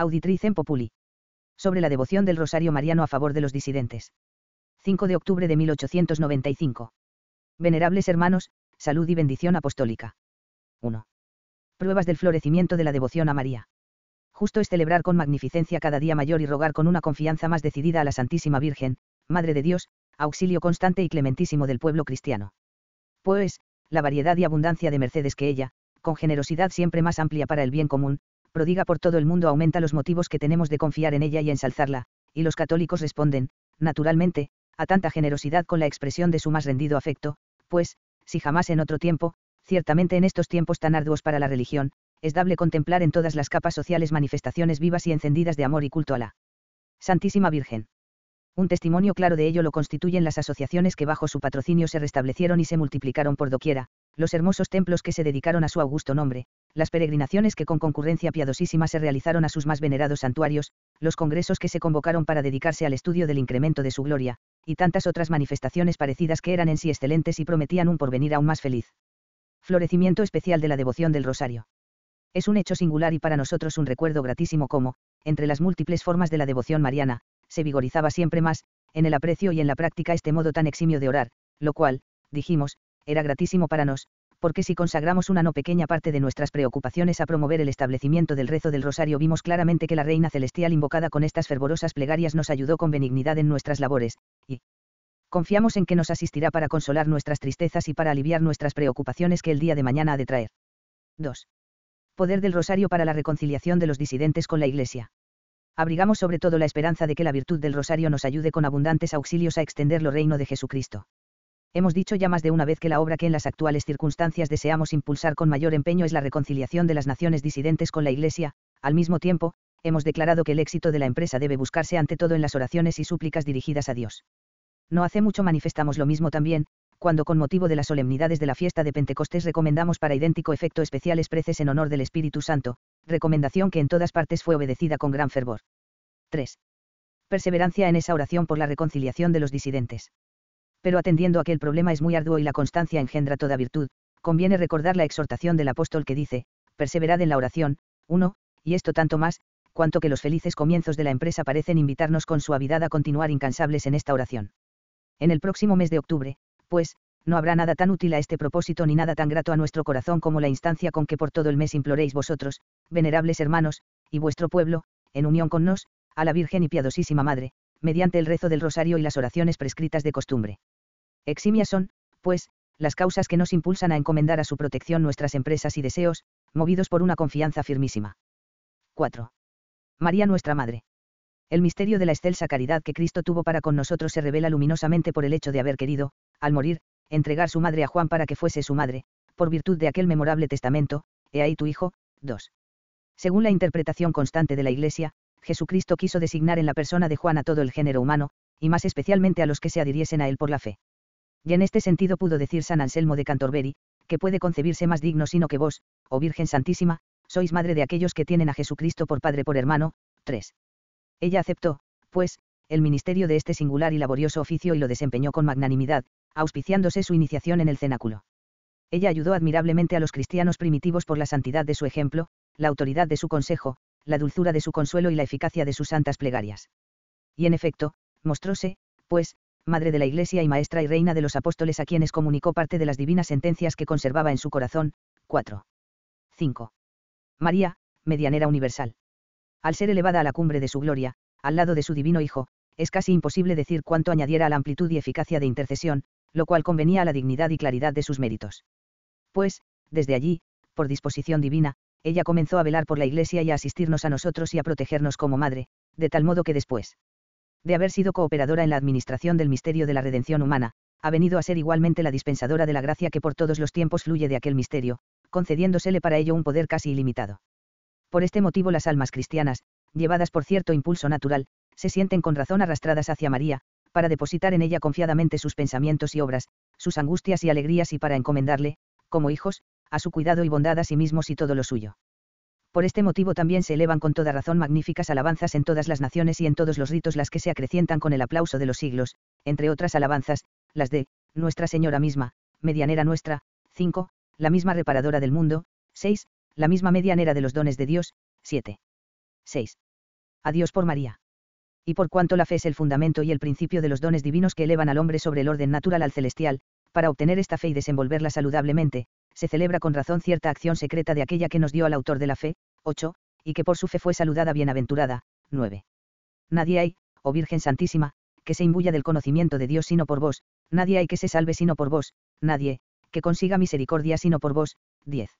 Auditriz en Populi. Sobre la devoción del Rosario Mariano a favor de los disidentes. 5 de octubre de 1895. Venerables hermanos, salud y bendición apostólica. 1. Pruebas del florecimiento de la devoción a María. Justo es celebrar con magnificencia cada día mayor y rogar con una confianza más decidida a la Santísima Virgen, Madre de Dios, auxilio constante y clementísimo del pueblo cristiano. Pues, la variedad y abundancia de mercedes que ella, con generosidad siempre más amplia para el bien común, prodiga por todo el mundo aumenta los motivos que tenemos de confiar en ella y ensalzarla, y los católicos responden, naturalmente, a tanta generosidad con la expresión de su más rendido afecto, pues, si jamás en otro tiempo, ciertamente en estos tiempos tan arduos para la religión, es dable contemplar en todas las capas sociales manifestaciones vivas y encendidas de amor y culto a la Santísima Virgen. Un testimonio claro de ello lo constituyen las asociaciones que bajo su patrocinio se restablecieron y se multiplicaron por doquiera, los hermosos templos que se dedicaron a su augusto nombre, las peregrinaciones que con concurrencia piadosísima se realizaron a sus más venerados santuarios, los congresos que se convocaron para dedicarse al estudio del incremento de su gloria, y tantas otras manifestaciones parecidas que eran en sí excelentes y prometían un porvenir aún más feliz. Florecimiento especial de la devoción del rosario. Es un hecho singular y para nosotros un recuerdo gratísimo como, entre las múltiples formas de la devoción mariana, se vigorizaba siempre más, en el aprecio y en la práctica este modo tan eximio de orar, lo cual, dijimos, era gratísimo para nos, porque si consagramos una no pequeña parte de nuestras preocupaciones a promover el establecimiento del rezo del rosario vimos claramente que la Reina Celestial invocada con estas fervorosas plegarias nos ayudó con benignidad en nuestras labores, y confiamos en que nos asistirá para consolar nuestras tristezas y para aliviar nuestras preocupaciones que el día de mañana ha de traer. 2. Poder del rosario para la reconciliación de los disidentes con la Iglesia abrigamos sobre todo la esperanza de que la virtud del rosario nos ayude con abundantes auxilios a extender lo reino de Jesucristo. Hemos dicho ya más de una vez que la obra que en las actuales circunstancias deseamos impulsar con mayor empeño es la reconciliación de las naciones disidentes con la Iglesia, al mismo tiempo, hemos declarado que el éxito de la empresa debe buscarse ante todo en las oraciones y súplicas dirigidas a Dios. No hace mucho manifestamos lo mismo también, cuando con motivo de las solemnidades de la fiesta de Pentecostés recomendamos para idéntico efecto especiales preces en honor del Espíritu Santo, recomendación que en todas partes fue obedecida con gran fervor. 3. Perseverancia en esa oración por la reconciliación de los disidentes pero atendiendo a que el problema es muy arduo y la constancia engendra toda virtud, conviene recordar la exhortación del apóstol que dice, perseverad en la oración, Uno, y esto tanto más, cuanto que los felices comienzos de la empresa parecen invitarnos con suavidad a continuar incansables en esta oración. En el próximo mes de octubre, pues, no habrá nada tan útil a este propósito ni nada tan grato a nuestro corazón como la instancia con que por todo el mes imploréis vosotros, venerables hermanos, y vuestro pueblo, en unión con nos, a la Virgen y piadosísima Madre, mediante el rezo del rosario y las oraciones prescritas de costumbre. Eximias son, pues, las causas que nos impulsan a encomendar a su protección nuestras empresas y deseos, movidos por una confianza firmísima. 4. María nuestra Madre. El misterio de la excelsa caridad que Cristo tuvo para con nosotros se revela luminosamente por el hecho de haber querido, al morir, entregar su madre a Juan para que fuese su madre, por virtud de aquel memorable testamento, he ahí tu hijo, 2. Según la interpretación constante de la Iglesia, Jesucristo quiso designar en la persona de Juan a todo el género humano, y más especialmente a los que se adhiriesen a él por la fe. Y en este sentido pudo decir San Anselmo de Canterbury, que puede concebirse más digno sino que vos, oh Virgen Santísima, sois madre de aquellos que tienen a Jesucristo por padre por hermano. 3. Ella aceptó, pues, el ministerio de este singular y laborioso oficio y lo desempeñó con magnanimidad, auspiciándose su iniciación en el cenáculo. Ella ayudó admirablemente a los cristianos primitivos por la santidad de su ejemplo, la autoridad de su consejo, la dulzura de su consuelo y la eficacia de sus santas plegarias. Y en efecto, mostróse, pues, madre de la Iglesia y maestra y reina de los apóstoles a quienes comunicó parte de las divinas sentencias que conservaba en su corazón. 4. 5. María, medianera universal. Al ser elevada a la cumbre de su gloria, al lado de su divino Hijo, es casi imposible decir cuánto añadiera a la amplitud y eficacia de intercesión, lo cual convenía a la dignidad y claridad de sus méritos. Pues, desde allí, por disposición divina, ella comenzó a velar por la Iglesia y a asistirnos a nosotros y a protegernos como madre, de tal modo que después de haber sido cooperadora en la administración del misterio de la redención humana, ha venido a ser igualmente la dispensadora de la gracia que por todos los tiempos fluye de aquel misterio, concediéndosele para ello un poder casi ilimitado. Por este motivo las almas cristianas, llevadas por cierto impulso natural, se sienten con razón arrastradas hacia María, para depositar en ella confiadamente sus pensamientos y obras, sus angustias y alegrías y para encomendarle, como hijos, a su cuidado y bondad a sí mismos y todo lo suyo por este motivo también se elevan con toda razón magníficas alabanzas en todas las naciones y en todos los ritos las que se acrecientan con el aplauso de los siglos, entre otras alabanzas, las de, Nuestra Señora misma, medianera nuestra, 5, la misma reparadora del mundo, 6, la misma medianera de los dones de Dios, 7. 6. Adiós por María. Y por cuanto la fe es el fundamento y el principio de los dones divinos que elevan al hombre sobre el orden natural al celestial, para obtener esta fe y desenvolverla saludablemente, se celebra con razón cierta acción secreta de aquella que nos dio al autor de la fe, 8, y que por su fe fue saludada bienaventurada, 9. Nadie hay, oh Virgen Santísima, que se imbuya del conocimiento de Dios sino por vos, nadie hay que se salve sino por vos, nadie, que consiga misericordia sino por vos, 10.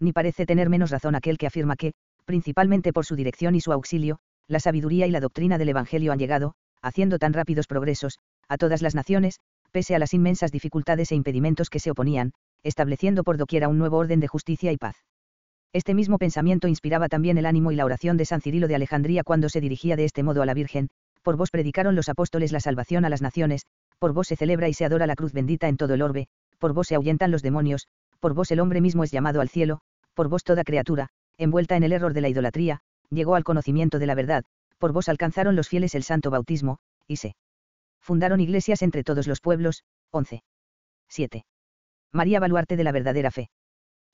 Ni parece tener menos razón aquel que afirma que, principalmente por su dirección y su auxilio, la sabiduría y la doctrina del Evangelio han llegado, haciendo tan rápidos progresos, a todas las naciones, pese a las inmensas dificultades e impedimentos que se oponían, estableciendo por doquiera un nuevo orden de justicia y paz. Este mismo pensamiento inspiraba también el ánimo y la oración de San Cirilo de Alejandría cuando se dirigía de este modo a la Virgen, por vos predicaron los apóstoles la salvación a las naciones, por vos se celebra y se adora la cruz bendita en todo el orbe, por vos se ahuyentan los demonios, por vos el hombre mismo es llamado al cielo, por vos toda criatura, envuelta en el error de la idolatría, llegó al conocimiento de la verdad, por vos alcanzaron los fieles el santo bautismo, y se fundaron iglesias entre todos los pueblos, 11. 7. María baluarte de la verdadera fe.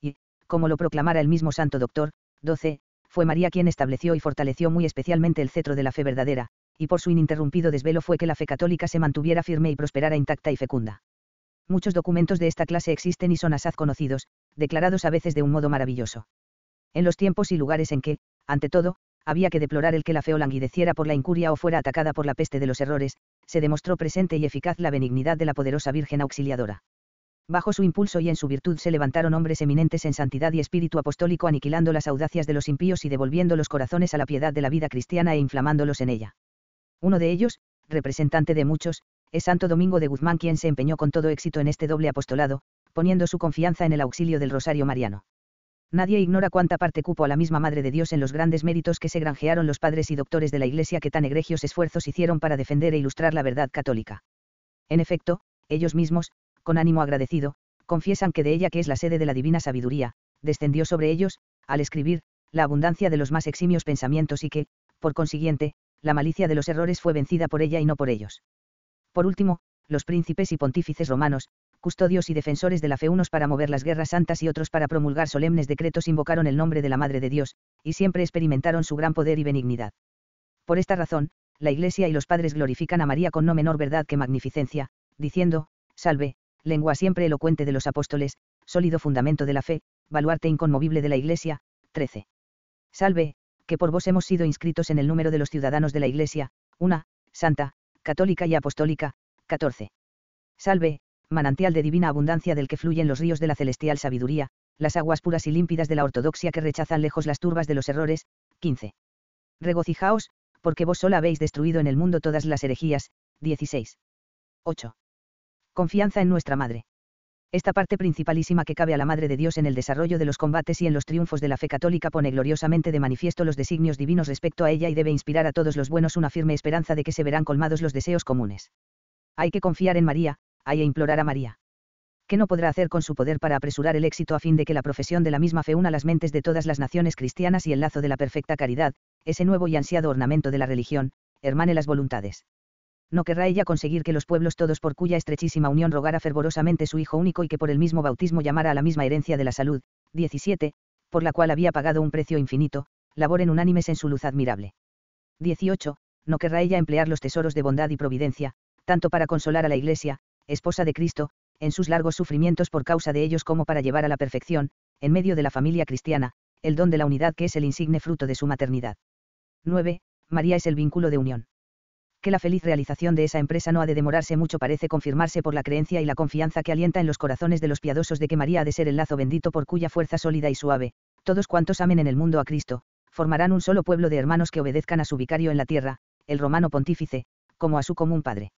Y, como lo proclamara el mismo santo doctor, 12, fue María quien estableció y fortaleció muy especialmente el cetro de la fe verdadera, y por su ininterrumpido desvelo fue que la fe católica se mantuviera firme y prosperara intacta y fecunda. Muchos documentos de esta clase existen y son asaz conocidos, declarados a veces de un modo maravilloso. En los tiempos y lugares en que, ante todo, había que deplorar el que la feo languideciera por la incuria o fuera atacada por la peste de los errores, se demostró presente y eficaz la benignidad de la poderosa Virgen Auxiliadora. Bajo su impulso y en su virtud se levantaron hombres eminentes en santidad y espíritu apostólico aniquilando las audacias de los impíos y devolviendo los corazones a la piedad de la vida cristiana e inflamándolos en ella. Uno de ellos, representante de muchos, es Santo Domingo de Guzmán quien se empeñó con todo éxito en este doble apostolado, poniendo su confianza en el auxilio del Rosario Mariano. Nadie ignora cuánta parte cupo a la misma Madre de Dios en los grandes méritos que se granjearon los padres y doctores de la Iglesia que tan egregios esfuerzos hicieron para defender e ilustrar la verdad católica. En efecto, ellos mismos, con ánimo agradecido, confiesan que de ella que es la sede de la divina sabiduría, descendió sobre ellos, al escribir, la abundancia de los más eximios pensamientos y que, por consiguiente, la malicia de los errores fue vencida por ella y no por ellos. Por último, los príncipes y pontífices romanos, custodios y defensores de la fe unos para mover las guerras santas y otros para promulgar solemnes decretos invocaron el nombre de la Madre de Dios, y siempre experimentaron su gran poder y benignidad. Por esta razón, la Iglesia y los padres glorifican a María con no menor verdad que magnificencia, diciendo, Salve, lengua siempre elocuente de los apóstoles, sólido fundamento de la fe, baluarte inconmovible de la Iglesia, 13. Salve, que por vos hemos sido inscritos en el número de los ciudadanos de la Iglesia, una, santa, católica y apostólica, 14. Salve, manantial de divina abundancia del que fluyen los ríos de la celestial sabiduría, las aguas puras y límpidas de la ortodoxia que rechazan lejos las turbas de los errores. 15. Regocijaos, porque vos sola habéis destruido en el mundo todas las herejías. 16. 8. Confianza en nuestra Madre. Esta parte principalísima que cabe a la Madre de Dios en el desarrollo de los combates y en los triunfos de la fe católica pone gloriosamente de manifiesto los designios divinos respecto a ella y debe inspirar a todos los buenos una firme esperanza de que se verán colmados los deseos comunes. Hay que confiar en María, hay a e implorar a María. ¿Qué no podrá hacer con su poder para apresurar el éxito a fin de que la profesión de la misma fe una las mentes de todas las naciones cristianas y el lazo de la perfecta caridad, ese nuevo y ansiado ornamento de la religión, hermane las voluntades? No querrá ella conseguir que los pueblos todos por cuya estrechísima unión rogara fervorosamente su Hijo único y que por el mismo bautismo llamara a la misma herencia de la salud, 17, por la cual había pagado un precio infinito, laboren unánimes en su luz admirable. 18. No querrá ella emplear los tesoros de bondad y providencia, tanto para consolar a la Iglesia, esposa de Cristo, en sus largos sufrimientos por causa de ellos como para llevar a la perfección, en medio de la familia cristiana, el don de la unidad que es el insigne fruto de su maternidad. 9. María es el vínculo de unión. Que la feliz realización de esa empresa no ha de demorarse mucho parece confirmarse por la creencia y la confianza que alienta en los corazones de los piadosos de que María ha de ser el lazo bendito por cuya fuerza sólida y suave, todos cuantos amen en el mundo a Cristo, formarán un solo pueblo de hermanos que obedezcan a su vicario en la tierra, el romano pontífice, como a su común padre.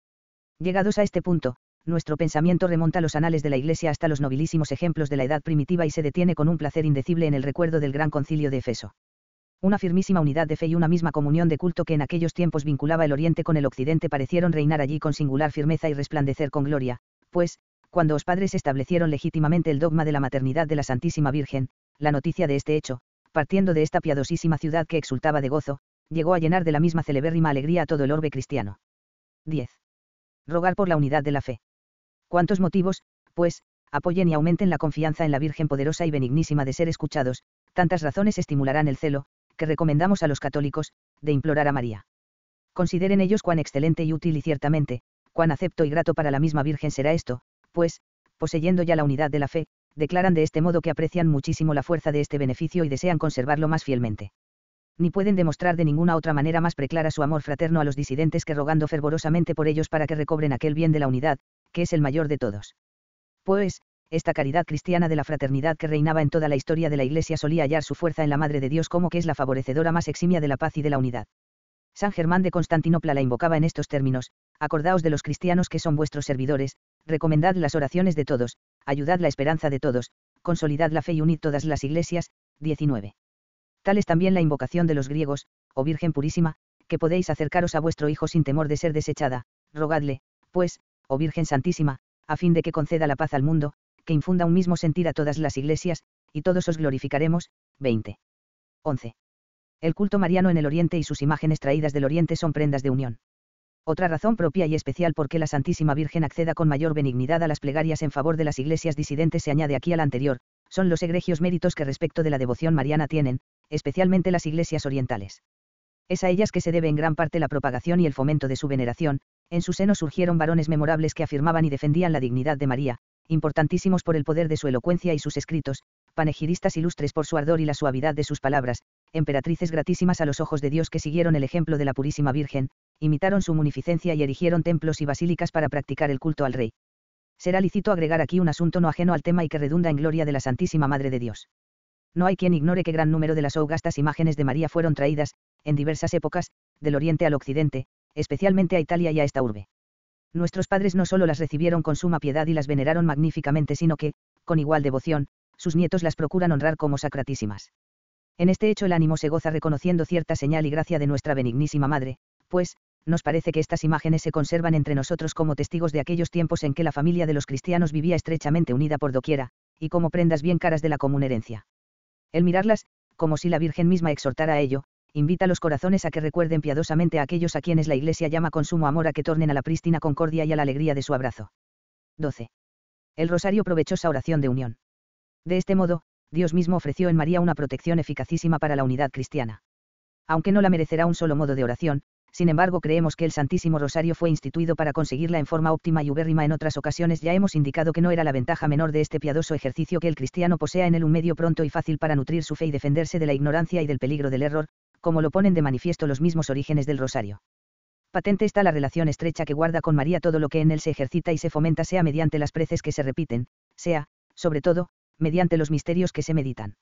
Llegados a este punto, nuestro pensamiento remonta los anales de la Iglesia hasta los nobilísimos ejemplos de la edad primitiva y se detiene con un placer indecible en el recuerdo del gran concilio de Efeso. Una firmísima unidad de fe y una misma comunión de culto que en aquellos tiempos vinculaba el Oriente con el Occidente parecieron reinar allí con singular firmeza y resplandecer con gloria, pues, cuando los padres establecieron legítimamente el dogma de la maternidad de la Santísima Virgen, la noticia de este hecho, partiendo de esta piadosísima ciudad que exultaba de gozo, llegó a llenar de la misma celebérrima alegría a todo el orbe cristiano. 10. Rogar por la unidad de la fe. Cuántos motivos, pues, apoyen y aumenten la confianza en la Virgen poderosa y benignísima de ser escuchados, tantas razones estimularán el celo, que recomendamos a los católicos, de implorar a María. Consideren ellos cuán excelente y útil y ciertamente, cuán acepto y grato para la misma Virgen será esto, pues, poseyendo ya la unidad de la fe, declaran de este modo que aprecian muchísimo la fuerza de este beneficio y desean conservarlo más fielmente. Ni pueden demostrar de ninguna otra manera más preclara su amor fraterno a los disidentes que rogando fervorosamente por ellos para que recobren aquel bien de la unidad, que es el mayor de todos. Pues, esta caridad cristiana de la fraternidad que reinaba en toda la historia de la Iglesia solía hallar su fuerza en la Madre de Dios como que es la favorecedora más eximia de la paz y de la unidad. San Germán de Constantinopla la invocaba en estos términos, acordaos de los cristianos que son vuestros servidores, recomendad las oraciones de todos, ayudad la esperanza de todos, consolidad la fe y unid todas las iglesias, 19. Tal es también la invocación de los griegos, oh Virgen Purísima, que podéis acercaros a vuestro Hijo sin temor de ser desechada, rogadle, pues, o oh Virgen Santísima, a fin de que conceda la paz al mundo, que infunda un mismo sentir a todas las iglesias, y todos os glorificaremos. 20. 11. El culto mariano en el Oriente y sus imágenes traídas del Oriente son prendas de unión. Otra razón propia y especial por qué la Santísima Virgen acceda con mayor benignidad a las plegarias en favor de las iglesias disidentes se añade aquí al anterior, son los egregios méritos que respecto de la devoción mariana tienen, especialmente las iglesias orientales es a ellas que se debe en gran parte la propagación y el fomento de su veneración, en su seno surgieron varones memorables que afirmaban y defendían la dignidad de María, importantísimos por el poder de su elocuencia y sus escritos, panegiristas ilustres por su ardor y la suavidad de sus palabras, emperatrices gratísimas a los ojos de Dios que siguieron el ejemplo de la Purísima Virgen, imitaron su munificencia y erigieron templos y basílicas para practicar el culto al Rey. Será lícito agregar aquí un asunto no ajeno al tema y que redunda en gloria de la Santísima Madre de Dios. No hay quien ignore que gran número de las augustas imágenes de María fueron traídas, en diversas épocas, del oriente al occidente, especialmente a Italia y a esta urbe. Nuestros padres no solo las recibieron con suma piedad y las veneraron magníficamente, sino que, con igual devoción, sus nietos las procuran honrar como sacratísimas. En este hecho el ánimo se goza reconociendo cierta señal y gracia de nuestra benignísima madre, pues, nos parece que estas imágenes se conservan entre nosotros como testigos de aquellos tiempos en que la familia de los cristianos vivía estrechamente unida por doquiera, y como prendas bien caras de la común herencia. El mirarlas, como si la Virgen misma exhortara a ello, invita a los corazones a que recuerden piadosamente a aquellos a quienes la Iglesia llama con sumo amor a que tornen a la prístina concordia y a la alegría de su abrazo. 12. El rosario provechosa oración de unión. De este modo, Dios mismo ofreció en María una protección eficacísima para la unidad cristiana. Aunque no la merecerá un solo modo de oración, sin embargo creemos que el Santísimo Rosario fue instituido para conseguirla en forma óptima y ubérrima en otras ocasiones ya hemos indicado que no era la ventaja menor de este piadoso ejercicio que el cristiano posea en él un medio pronto y fácil para nutrir su fe y defenderse de la ignorancia y del peligro del error, como lo ponen de manifiesto los mismos orígenes del rosario. Patente está la relación estrecha que guarda con María todo lo que en él se ejercita y se fomenta sea mediante las preces que se repiten, sea, sobre todo, mediante los misterios que se meditan.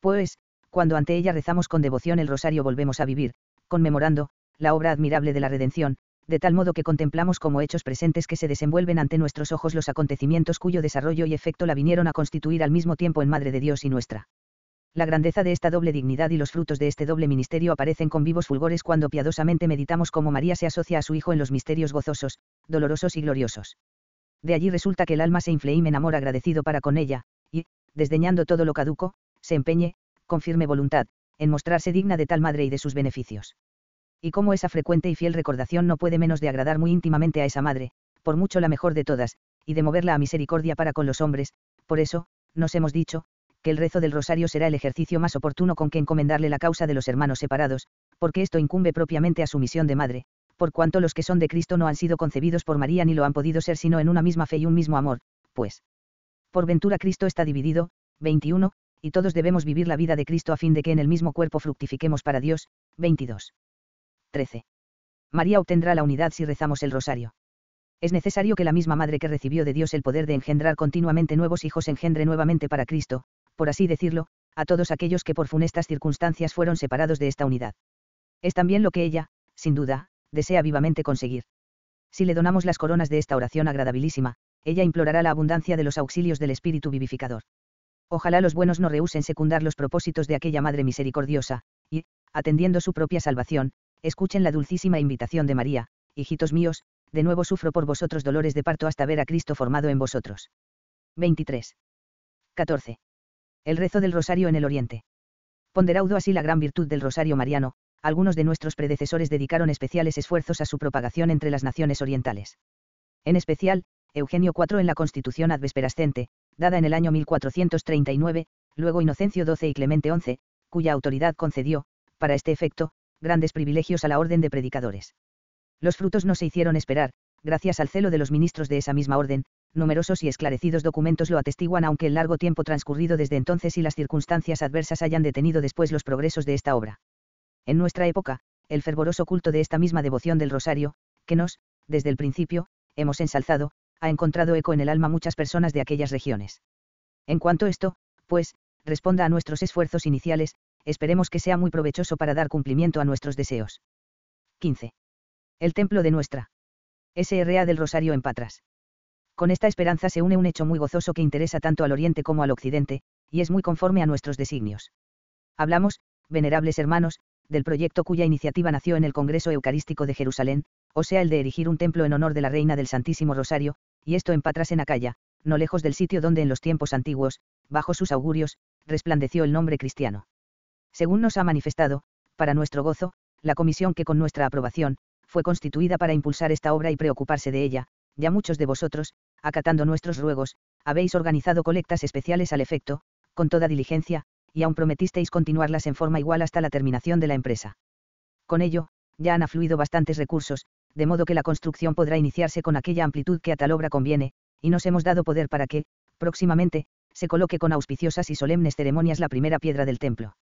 Pues, cuando ante ella rezamos con devoción el rosario volvemos a vivir, conmemorando, la obra admirable de la redención, de tal modo que contemplamos como hechos presentes que se desenvuelven ante nuestros ojos los acontecimientos cuyo desarrollo y efecto la vinieron a constituir al mismo tiempo en Madre de Dios y nuestra. La grandeza de esta doble dignidad y los frutos de este doble ministerio aparecen con vivos fulgores cuando piadosamente meditamos cómo María se asocia a su Hijo en los misterios gozosos, dolorosos y gloriosos. De allí resulta que el alma se infleime en amor agradecido para con ella, y, desdeñando todo lo caduco, se empeñe, con firme voluntad, en mostrarse digna de tal madre y de sus beneficios. Y cómo esa frecuente y fiel recordación no puede menos de agradar muy íntimamente a esa madre, por mucho la mejor de todas, y de moverla a misericordia para con los hombres, por eso, nos hemos dicho, que el rezo del rosario será el ejercicio más oportuno con que encomendarle la causa de los hermanos separados, porque esto incumbe propiamente a su misión de madre, por cuanto los que son de Cristo no han sido concebidos por María ni lo han podido ser sino en una misma fe y un mismo amor, pues. Por ventura Cristo está dividido, 21, y todos debemos vivir la vida de Cristo a fin de que en el mismo cuerpo fructifiquemos para Dios, 22. 13. María obtendrá la unidad si rezamos el rosario. Es necesario que la misma Madre que recibió de Dios el poder de engendrar continuamente nuevos hijos engendre nuevamente para Cristo, por así decirlo, a todos aquellos que por funestas circunstancias fueron separados de esta unidad. Es también lo que ella, sin duda, desea vivamente conseguir. Si le donamos las coronas de esta oración agradabilísima, ella implorará la abundancia de los auxilios del Espíritu vivificador. Ojalá los buenos no rehúsen secundar los propósitos de aquella Madre misericordiosa, y, atendiendo su propia salvación, escuchen la dulcísima invitación de María, hijitos míos, de nuevo sufro por vosotros dolores de parto hasta ver a Cristo formado en vosotros. 23. 14 el rezo del rosario en el Oriente. Ponderaudo así la gran virtud del rosario mariano, algunos de nuestros predecesores dedicaron especiales esfuerzos a su propagación entre las naciones orientales. En especial, Eugenio IV en la Constitución Advesperascente, dada en el año 1439, luego Inocencio XII y Clemente XI, cuya autoridad concedió, para este efecto, grandes privilegios a la orden de predicadores. Los frutos no se hicieron esperar, gracias al celo de los ministros de esa misma orden, numerosos y esclarecidos documentos lo atestiguan aunque el largo tiempo transcurrido desde entonces y las circunstancias adversas hayan detenido después los progresos de esta obra. En nuestra época, el fervoroso culto de esta misma devoción del rosario, que nos, desde el principio, hemos ensalzado, ha encontrado eco en el alma muchas personas de aquellas regiones. En cuanto esto, pues, responda a nuestros esfuerzos iniciales, esperemos que sea muy provechoso para dar cumplimiento a nuestros deseos. 15. El templo de nuestra. SRA del Rosario en Patras. Con esta esperanza se une un hecho muy gozoso que interesa tanto al Oriente como al Occidente, y es muy conforme a nuestros designios. Hablamos, venerables hermanos, del proyecto cuya iniciativa nació en el Congreso Eucarístico de Jerusalén, o sea el de erigir un templo en honor de la Reina del Santísimo Rosario, y esto en Patras en Acaya, no lejos del sitio donde en los tiempos antiguos, bajo sus augurios, resplandeció el nombre cristiano. Según nos ha manifestado, para nuestro gozo, la comisión que con nuestra aprobación, fue constituida para impulsar esta obra y preocuparse de ella, ya muchos de vosotros, acatando nuestros ruegos, habéis organizado colectas especiales al efecto, con toda diligencia, y aún prometisteis continuarlas en forma igual hasta la terminación de la empresa. Con ello, ya han afluido bastantes recursos, de modo que la construcción podrá iniciarse con aquella amplitud que a tal obra conviene, y nos hemos dado poder para que, próximamente, se coloque con auspiciosas y solemnes ceremonias la primera piedra del templo.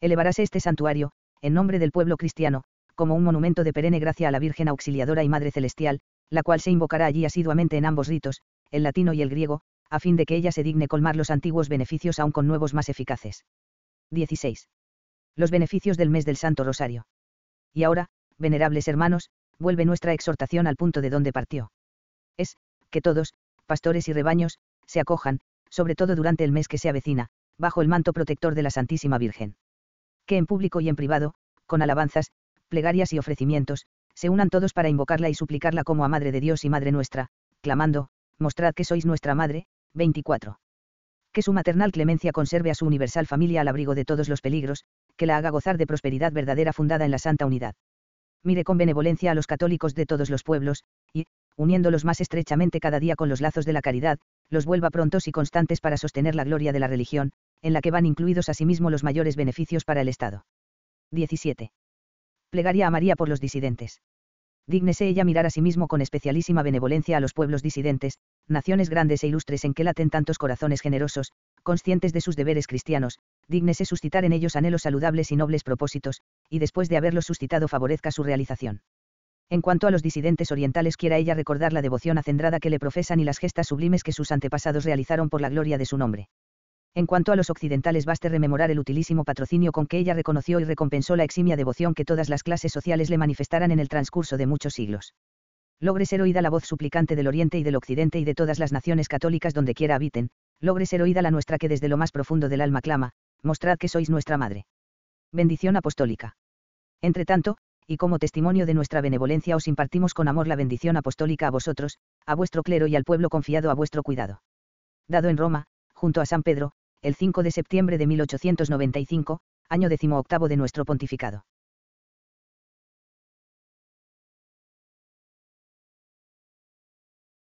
Elevaráse este santuario, en nombre del pueblo cristiano, como un monumento de perenne gracia a la Virgen Auxiliadora y Madre Celestial, la cual se invocará allí asiduamente en ambos ritos, el latino y el griego, a fin de que ella se digne colmar los antiguos beneficios aún con nuevos más eficaces. 16. Los beneficios del mes del Santo Rosario. Y ahora, venerables hermanos, vuelve nuestra exhortación al punto de donde partió. Es, que todos, pastores y rebaños, se acojan, sobre todo durante el mes que se avecina, bajo el manto protector de la Santísima Virgen. Que en público y en privado, con alabanzas, plegarias y ofrecimientos, se unan todos para invocarla y suplicarla como a Madre de Dios y Madre nuestra, clamando, mostrad que sois nuestra Madre, 24. Que su maternal clemencia conserve a su universal familia al abrigo de todos los peligros, que la haga gozar de prosperidad verdadera fundada en la santa unidad. Mire con benevolencia a los católicos de todos los pueblos, y, uniéndolos más estrechamente cada día con los lazos de la caridad, los vuelva prontos y constantes para sostener la gloria de la religión, en la que van incluidos asimismo los mayores beneficios para el Estado. 17. Plegaría a María por los disidentes dígnese ella mirar a sí mismo con especialísima benevolencia a los pueblos disidentes, naciones grandes e ilustres en que laten tantos corazones generosos, conscientes de sus deberes cristianos, dígnese suscitar en ellos anhelos saludables y nobles propósitos, y después de haberlos suscitado favorezca su realización. En cuanto a los disidentes orientales, quiera ella recordar la devoción acendrada que le profesan y las gestas sublimes que sus antepasados realizaron por la gloria de su nombre. En cuanto a los occidentales, baste rememorar el utilísimo patrocinio con que ella reconoció y recompensó la eximia devoción que todas las clases sociales le manifestaran en el transcurso de muchos siglos. Logre ser oída la voz suplicante del Oriente y del Occidente y de todas las naciones católicas donde quiera habiten, logre ser oída la nuestra que desde lo más profundo del alma clama, mostrad que sois nuestra madre. Bendición apostólica. Entre tanto, y como testimonio de nuestra benevolencia os impartimos con amor la bendición apostólica a vosotros, a vuestro clero y al pueblo confiado a vuestro cuidado. Dado en Roma, junto a San Pedro, el 5 de septiembre de 1895, año decimoctavo de nuestro pontificado.